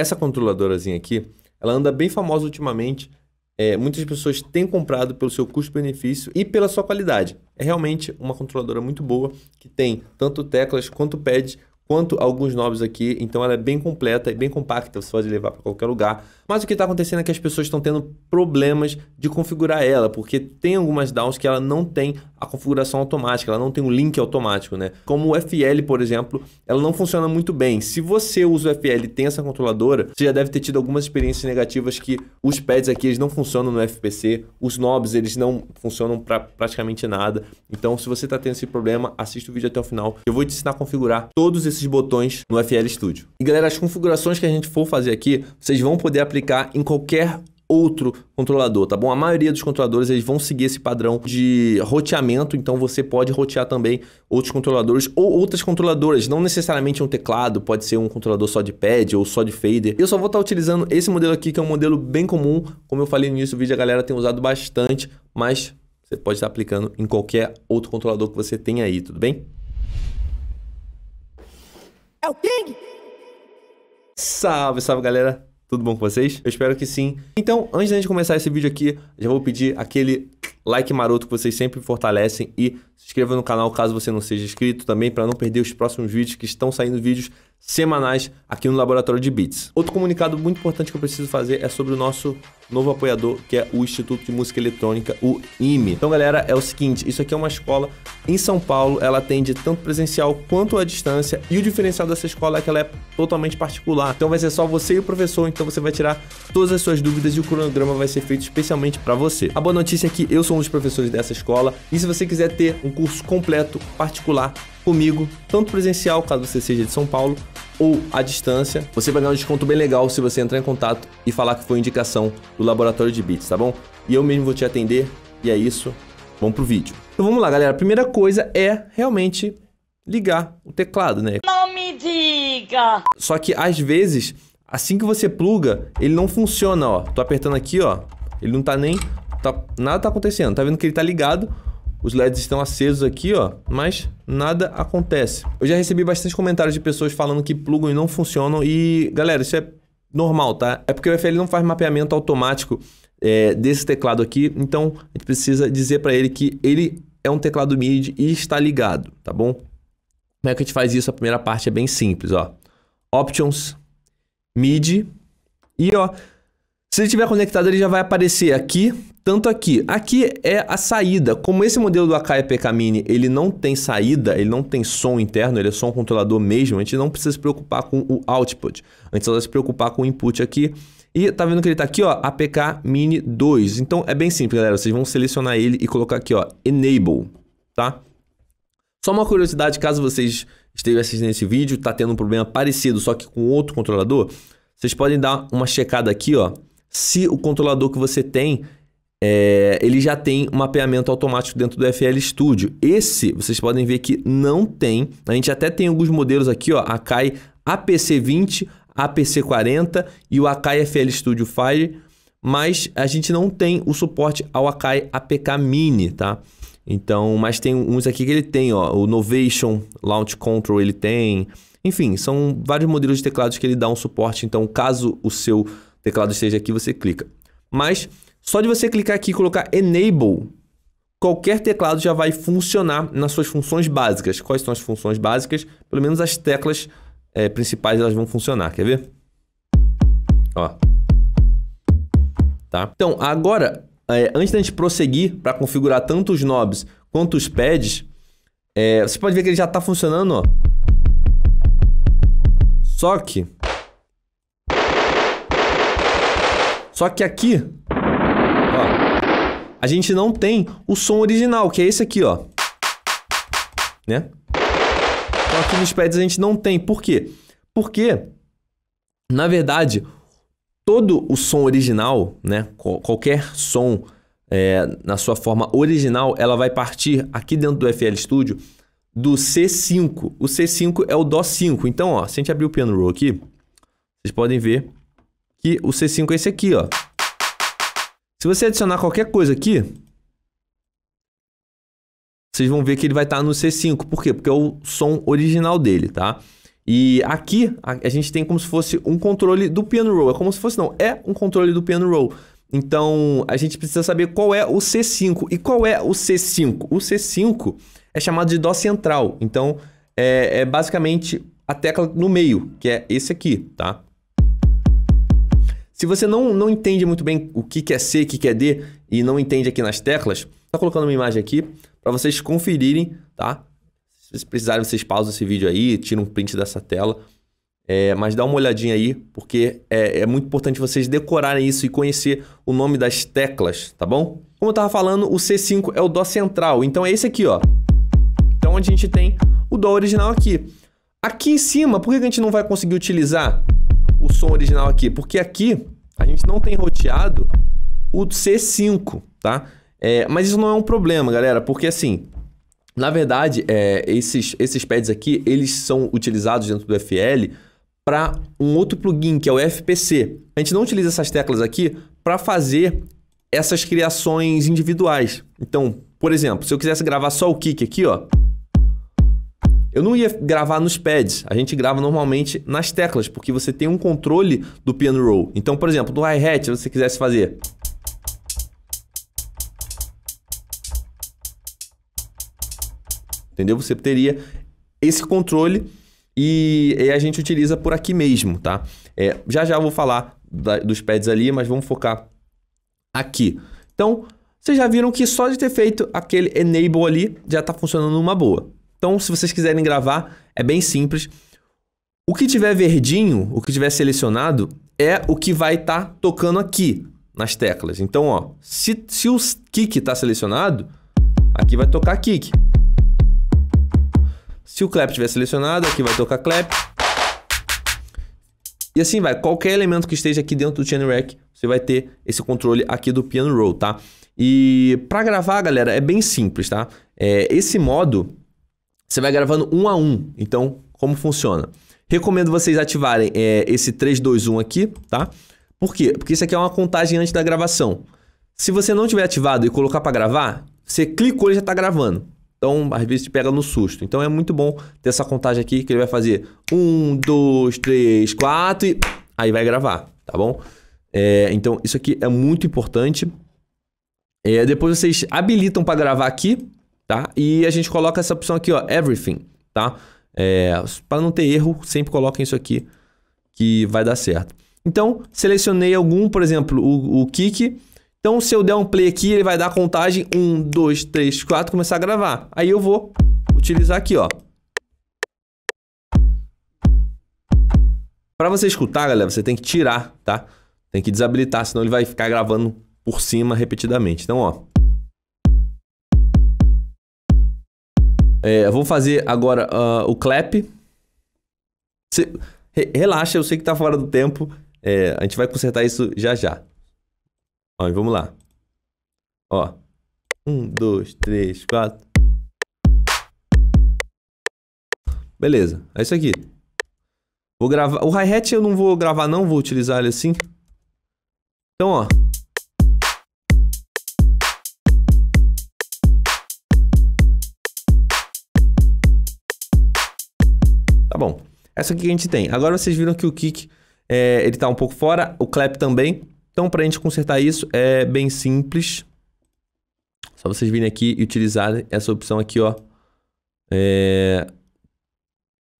Essa controladorazinha aqui, ela anda bem famosa ultimamente. É, muitas pessoas têm comprado pelo seu custo-benefício e pela sua qualidade. É realmente uma controladora muito boa, que tem tanto teclas quanto pads, quanto alguns knobs aqui. Então ela é bem completa e bem compacta, você pode levar para qualquer lugar. Mas o que está acontecendo é que as pessoas estão tendo problemas de configurar ela, porque tem algumas downs que ela não tem a configuração automática, ela não tem um link automático, né? Como o FL, por exemplo, ela não funciona muito bem. Se você usa o FL e tem essa controladora, você já deve ter tido algumas experiências negativas que os pads aqui eles não funcionam no FPC, os knobs eles não funcionam para praticamente nada. Então, se você está tendo esse problema, assista o vídeo até o final. Eu vou te ensinar a configurar todos esses botões no FL Studio. E galera, as configurações que a gente for fazer aqui, vocês vão poder aplicar em qualquer outro controlador, tá bom? A maioria dos controladores eles vão seguir esse padrão de roteamento, então você pode rotear também outros controladores ou outras controladoras, não necessariamente um teclado, pode ser um controlador só de pad ou só de fader. Eu só vou estar tá utilizando esse modelo aqui, que é um modelo bem comum, como eu falei no início do vídeo, a galera tem usado bastante, mas você pode estar tá aplicando em qualquer outro controlador que você tenha aí, tudo bem? É o King! Salve, salve galera! Tudo bom com vocês? Eu espero que sim. Então, antes de gente começar esse vídeo aqui, já vou pedir aquele like maroto que vocês sempre fortalecem e se inscreva no canal caso você não seja inscrito também para não perder os próximos vídeos que estão saindo vídeos semanais aqui no Laboratório de Beats. Outro comunicado muito importante que eu preciso fazer é sobre o nosso novo apoiador, que é o Instituto de Música Eletrônica, o IME. Então, galera, é o seguinte, isso aqui é uma escola em São Paulo, ela atende tanto presencial quanto à distância, e o diferencial dessa escola é que ela é totalmente particular. Então vai ser só você e o professor, então você vai tirar todas as suas dúvidas e o cronograma vai ser feito especialmente para você. A boa notícia é que eu sou um dos professores dessa escola, e se você quiser ter um curso completo particular comigo, tanto presencial, caso você seja de São Paulo, ou à distância. Você vai ganhar um desconto bem legal se você entrar em contato e falar que foi indicação do laboratório de bits, tá bom? E eu mesmo vou te atender. E é isso. Vamos pro vídeo. Então vamos lá, galera. A primeira coisa é realmente ligar o teclado, né? Não me diga. Só que às vezes, assim que você pluga, ele não funciona, ó. Tô apertando aqui, ó. Ele não tá nem tá nada tá acontecendo. Tá vendo que ele tá ligado, os LEDs estão acesos aqui, ó, mas nada acontece. Eu já recebi bastante comentários de pessoas falando que plugam e não funcionam e, galera, isso é normal, tá? É porque o FL não faz mapeamento automático é, desse teclado aqui, então a gente precisa dizer para ele que ele é um teclado MIDI e está ligado, tá bom? Como é que a gente faz isso? A primeira parte é bem simples, ó. Options, MIDI e ó, se ele estiver conectado ele já vai aparecer aqui tanto aqui. Aqui é a saída. Como esse modelo do Akai Mini ele não tem saída, ele não tem som interno, ele é só um controlador mesmo, a gente não precisa se preocupar com o output. A gente só vai se preocupar com o input aqui. E tá vendo que ele tá aqui, ó, APK Mini 2. Então é bem simples, galera. Vocês vão selecionar ele e colocar aqui, ó, Enable, tá? Só uma curiosidade, caso vocês estejam assistindo esse vídeo, tá tendo um problema parecido, só que com outro controlador, vocês podem dar uma checada aqui, ó, se o controlador que você tem é, ele já tem um mapeamento automático dentro do FL Studio. Esse, vocês podem ver que não tem. A gente até tem alguns modelos aqui, ó, Akai APC20, APC40 e o Akai FL Studio Fire, mas a gente não tem o suporte ao Akai APK Mini, tá? Então, mas tem uns aqui que ele tem, ó, o Novation Launch Control ele tem. Enfim, são vários modelos de teclados que ele dá um suporte, então caso o seu teclado esteja aqui, você clica. Mas só de você clicar aqui e colocar Enable, qualquer teclado já vai funcionar nas suas funções básicas. Quais são as funções básicas? Pelo menos as teclas é, principais elas vão funcionar. Quer ver? Ó. Tá? Então, agora, é, antes da gente prosseguir para configurar tanto os knobs quanto os pads, é, você pode ver que ele já está funcionando, ó. Só que... Só que aqui a gente não tem o som original, que é esse aqui, ó. Né? Então aqui nos pads a gente não tem. Por quê? Porque, na verdade, todo o som original, né? qualquer som é, na sua forma original, ela vai partir aqui dentro do FL Studio do C5. O C5 é o Dó5. Então, ó, se a gente abrir o piano roll aqui, vocês podem ver que o C5 é esse aqui, ó. Se você adicionar qualquer coisa aqui, vocês vão ver que ele vai estar tá no C5. Por quê? Porque é o som original dele, tá? E aqui a, a gente tem como se fosse um controle do piano roll. É como se fosse, não, é um controle do piano roll. Então a gente precisa saber qual é o C5. E qual é o C5? O C5 é chamado de Dó central. Então é, é basicamente a tecla no meio, que é esse aqui, tá? Se você não, não entende muito bem o que, é C, o que, é D e não entende aqui nas teclas, tá colocando uma imagem aqui para vocês conferirem, tá? Se precisarem, vocês pausam esse vídeo aí, tiram um print dessa tela. É, mas dá uma olhadinha aí, porque é, é, muito importante vocês decorarem isso e conhecer o nome das teclas, tá bom? Como eu estava falando, o C5 é o Dó central, então é esse aqui, ó. Então a gente tem o Dó original aqui. Aqui em cima, por que a gente não vai conseguir utilizar o som original aqui? Porque aqui a gente não tem roteado o C5, tá? É, mas isso não é um problema, galera, porque assim, na verdade, é, esses, esses pads aqui, eles são utilizados dentro do FL para um outro plugin, que é o FPC. A gente não utiliza essas teclas aqui para fazer essas criações individuais. Então, por exemplo, se eu quisesse gravar só o kick aqui, ó, eu não ia gravar nos pads, a gente grava normalmente nas teclas, porque você tem um controle do piano roll. Então, por exemplo, do hi-hat, se você quisesse fazer entendeu? Você teria esse controle e, e, a gente utiliza por aqui mesmo, tá? É, já já vou falar da, dos pads ali, mas vamos focar aqui. Então, vocês já viram que só de ter feito aquele enable ali já está funcionando uma boa. Então, se vocês quiserem gravar, é bem simples. O que tiver verdinho, o que tiver selecionado, é o que vai estar tá tocando aqui nas teclas. Então, ó, se, se o kick está selecionado, aqui vai tocar kick. Se o clap tiver selecionado, aqui vai tocar clap. E assim vai, qualquer elemento que esteja aqui dentro do chain Rack, você vai ter esse controle aqui do Piano Roll, tá? E para gravar, galera, é bem simples, tá? É, esse modo você vai gravando um a um. Então, como funciona? Recomendo vocês ativarem é, esse 321 aqui, tá? Por quê? Porque isso aqui é uma contagem antes da gravação. Se você não tiver ativado e colocar para gravar, você clicou e já está gravando. Então, às vezes, te pega no susto. Então, é muito bom ter essa contagem aqui, que ele vai fazer um, dois, três, quatro e aí vai gravar, tá bom? É, então, isso aqui é muito importante. É, depois vocês habilitam para gravar aqui, tá? E a gente coloca essa opção aqui, ó, everything, tá? É, para não ter erro, sempre coloquem isso aqui que vai dar certo. Então, selecionei algum, por exemplo, o, o kick. Então, se eu der um play aqui, ele vai dar a contagem 1, 2, 3, 4, começar a gravar. Aí eu vou utilizar aqui, ó. Para você escutar, galera, você tem que tirar, tá? Tem que desabilitar, senão ele vai ficar gravando por cima repetidamente. Então, ó. É, vou fazer agora uh, o clap. Re relaxa, eu sei que tá fora do tempo. É, a gente vai consertar isso já já. Ó, vamos lá. Ó. Um, dois, três, quatro. Beleza, é isso aqui. Vou gravar. O hi-hat eu não vou gravar, não. Vou utilizar ele assim. Então, ó. Tá bom. Essa aqui que a gente tem. Agora vocês viram que o kick é, ele tá um pouco fora, o clap também. Então, para a gente consertar isso, é bem simples. Só vocês virem aqui e utilizarem essa opção aqui, ó. É...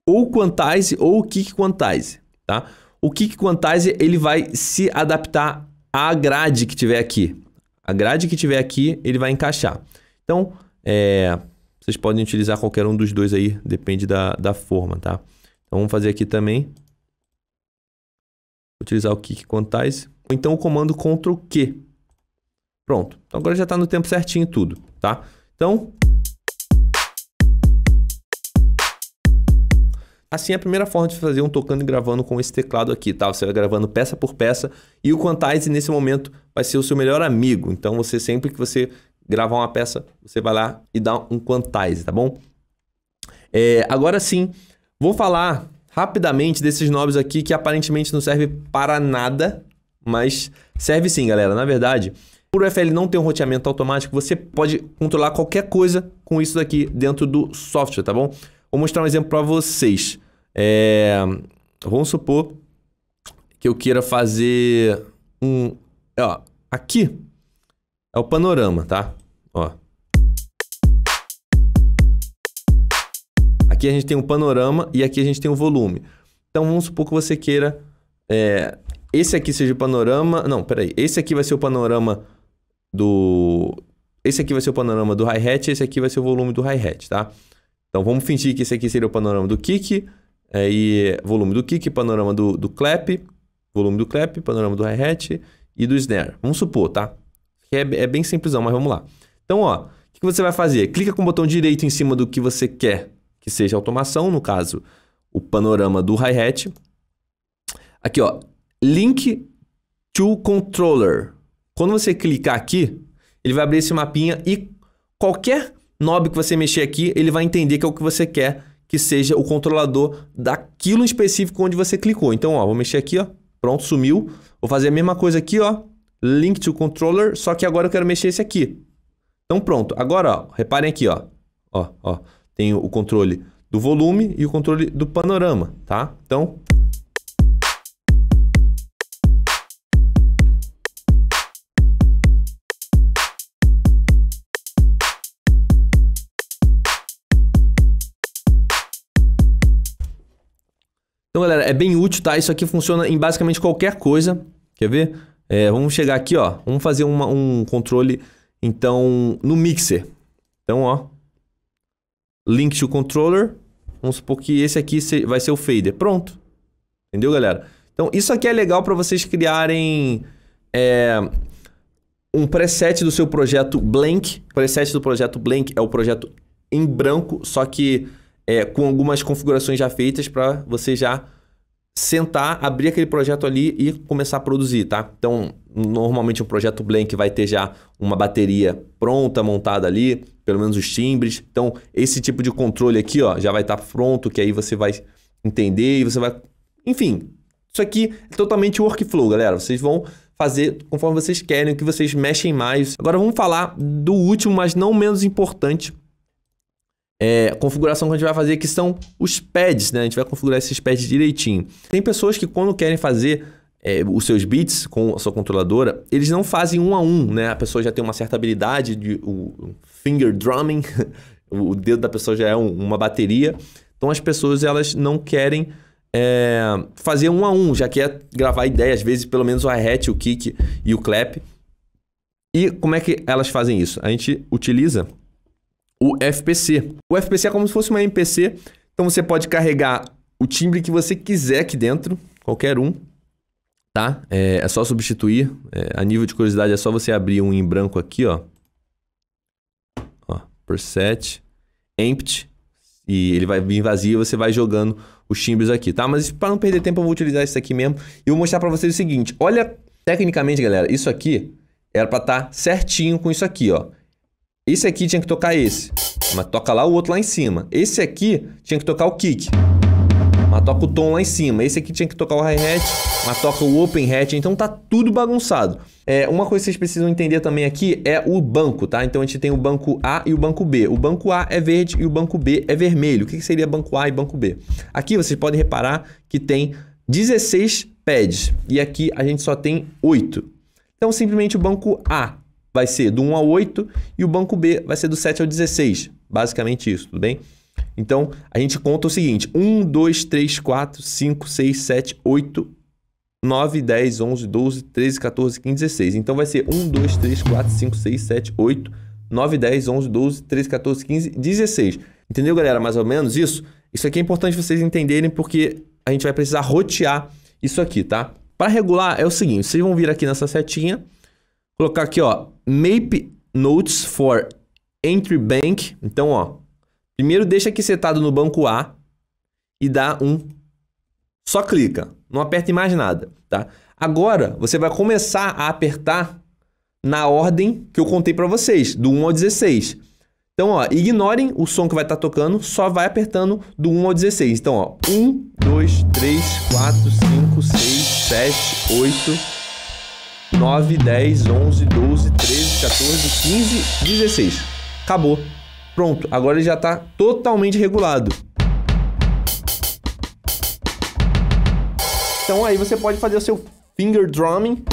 Ou Quantize ou Kick Quantize, tá? O Kick Quantize, ele vai se adaptar à grade que tiver aqui. A grade que tiver aqui, ele vai encaixar. Então, é... Vocês podem utilizar qualquer um dos dois aí, depende da, da forma, tá? Então vamos fazer aqui também. Vou utilizar o kick quantize. Ou então o comando Ctrl Q. Pronto. Então agora já está no tempo certinho tudo, tá? Então... Assim é a primeira forma de fazer um tocando e gravando com esse teclado aqui, tá? Você vai gravando peça por peça e o Quantize nesse momento vai ser o seu melhor amigo. Então você sempre que você gravar uma peça, você vai lá e dá um quantize, tá bom? É, agora sim, vou falar rapidamente desses nobres aqui que aparentemente não serve para nada, mas serve sim, galera. Na verdade, por FL não ter um roteamento automático, você pode controlar qualquer coisa com isso daqui dentro do software, tá bom? Vou mostrar um exemplo para vocês. É, vamos supor que eu queira fazer um... Ó, aqui é o panorama, tá? Ó. Aqui a gente tem um panorama e aqui a gente tem um volume. Então vamos supor que você queira. É, esse aqui seja o panorama. Não, peraí. Esse aqui vai ser o panorama do. Esse aqui vai ser o panorama do hi-hat esse aqui vai ser o volume do hi-hat, tá? Então vamos fingir que esse aqui seria o panorama do kick, aí é, volume do kick, panorama do, do clap, volume do clap, panorama do hi-hat e do snare. Vamos supor, tá? É, é bem simplesão, mas vamos lá. Então, ó, o que você vai fazer? Clica com o botão direito em cima do que você quer que seja automação, no caso, o panorama do hi-hat. Aqui, ó, link to controller. Quando você clicar aqui, ele vai abrir esse mapinha e qualquer knob que você mexer aqui, ele vai entender que é o que você quer que seja o controlador daquilo específico onde você clicou. Então, ó, vou mexer aqui, ó. Pronto, sumiu. Vou fazer a mesma coisa aqui, ó. Link to controller, só que agora eu quero mexer esse aqui. Então pronto. Agora, ó, reparem aqui, ó. Ó, ó. Tem o controle do volume e o controle do panorama, tá? Então, Então, galera, é bem útil, tá? Isso aqui funciona em basicamente qualquer coisa. Quer ver? É, vamos chegar aqui, ó. Vamos fazer uma, um controle então, no mixer. Então, ó. Link to controller. Vamos supor que esse aqui vai ser o fader. Pronto. Entendeu, galera? Então, isso aqui é legal para vocês criarem é, um preset do seu projeto blank. O preset do projeto blank é o projeto em branco, só que é, com algumas configurações já feitas para você já sentar, abrir aquele projeto ali e começar a produzir, tá? Então, normalmente um projeto blank vai ter já uma bateria pronta, montada ali, pelo menos os timbres. Então, esse tipo de controle aqui, ó, já vai estar tá pronto, que aí você vai entender e você vai... Enfim, isso aqui é totalmente workflow, galera. Vocês vão fazer conforme vocês querem, o que vocês mexem mais. Agora vamos falar do último, mas não menos importante, é, configuração que a gente vai fazer, que são os pads, né? A gente vai configurar esses pads direitinho. Tem pessoas que quando querem fazer é, os seus bits com a sua controladora, eles não fazem um a um, né? A pessoa já tem uma certa habilidade de o finger drumming, o dedo da pessoa já é um, uma bateria. Então as pessoas elas não querem é, fazer um a um, já quer é gravar ideia, às vezes pelo menos o hi-hat, o kick e o clap. E como é que elas fazem isso? A gente utiliza o FPC. O FPC é como se fosse uma MPC, então você pode carregar o timbre que você quiser aqui dentro, qualquer um, tá? É, é só substituir. É, a nível de curiosidade é só você abrir um em branco aqui, ó. Ó, set empty, e ele vai vir vazio e você vai jogando os timbres aqui, tá? Mas para não perder tempo eu vou utilizar isso aqui mesmo e vou mostrar para vocês o seguinte. Olha, tecnicamente, galera, isso aqui era para estar tá certinho com isso aqui, ó. Esse aqui tinha que tocar esse, mas toca lá o outro lá em cima. Esse aqui tinha que tocar o kick, mas toca o tom lá em cima. Esse aqui tinha que tocar o hi-hat, mas toca o open hat. Então tá tudo bagunçado. É, uma coisa que vocês precisam entender também aqui é o banco, tá? Então a gente tem o banco A e o banco B. O banco A é verde e o banco B é vermelho. O que, que seria banco A e banco B? Aqui vocês podem reparar que tem 16 pads e aqui a gente só tem 8. Então simplesmente o banco A vai ser do 1 ao 8 e o banco B vai ser do 7 ao 16. Basicamente isso, tudo bem? Então, a gente conta o seguinte: 1, 2, 3, 4, 5, 6, 7, 8, 9, 10, 11, 12, 13, 14, 15, 16. Então, vai ser 1, 2, 3, 4, 5, 6, 7, 8, 9, 10, 11, 12, 13, 14, 15, 16. Entendeu, galera? Mais ou menos isso? Isso aqui é importante vocês entenderem porque a gente vai precisar rotear isso aqui, tá? Para regular é o seguinte, vocês vão vir aqui nessa setinha, colocar aqui, ó, Map Notes for Entry Bank. Então, ó, primeiro deixa aqui setado no banco A e dá um. Só clica, não aperta em mais nada, tá? Agora, você vai começar a apertar na ordem que eu contei para vocês, do 1 ao 16. Então, ó, ignorem o som que vai estar tá tocando, só vai apertando do 1 ao 16. Então, ó, 1, 2, 3, 4, 5, 6, 7, 8... 9, 10, 11, 12, 13, 14, 15, 16. Acabou. Pronto, agora ele já está totalmente regulado. Então aí você pode fazer o seu finger drumming.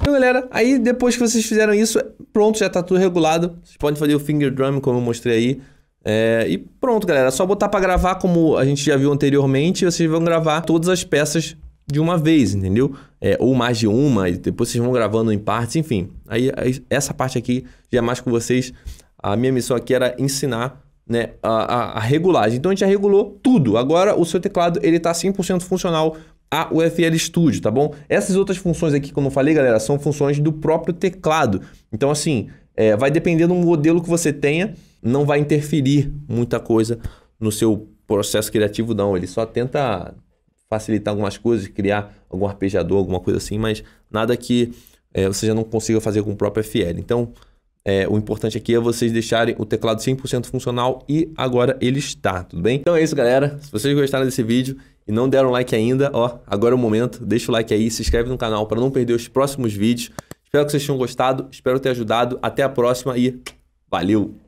Então galera, aí depois que vocês fizeram isso, é pronto, já tá tudo regulado. Vocês podem fazer o finger drumming como eu mostrei aí. É, e pronto, galera. É só botar para gravar como a gente já viu anteriormente. Vocês vão gravar todas as peças de uma vez, entendeu? É, ou mais de uma, e depois vocês vão gravando em partes, enfim. Aí, aí essa parte aqui já é mais com vocês. A minha missão aqui era ensinar né, a, a, a regulagem. Então a gente já regulou tudo. Agora o seu teclado ele tá 100% funcional a UFL Studio, tá bom? Essas outras funções aqui, como eu falei, galera, são funções do próprio teclado. Então assim, é, vai depender do modelo que você tenha não vai interferir muita coisa no seu processo criativo, não. Ele só tenta facilitar algumas coisas, criar algum arpejador, alguma coisa assim, mas nada que é, você já não consiga fazer com o próprio FL. Então, é, o importante aqui é vocês deixarem o teclado 100% funcional e agora ele está, tudo bem? Então é isso, galera. Se vocês gostaram desse vídeo e não deram like ainda, ó, agora é o momento. Deixa o like aí, se inscreve no canal para não perder os próximos vídeos. Espero que vocês tenham gostado, espero ter ajudado. Até a próxima e valeu!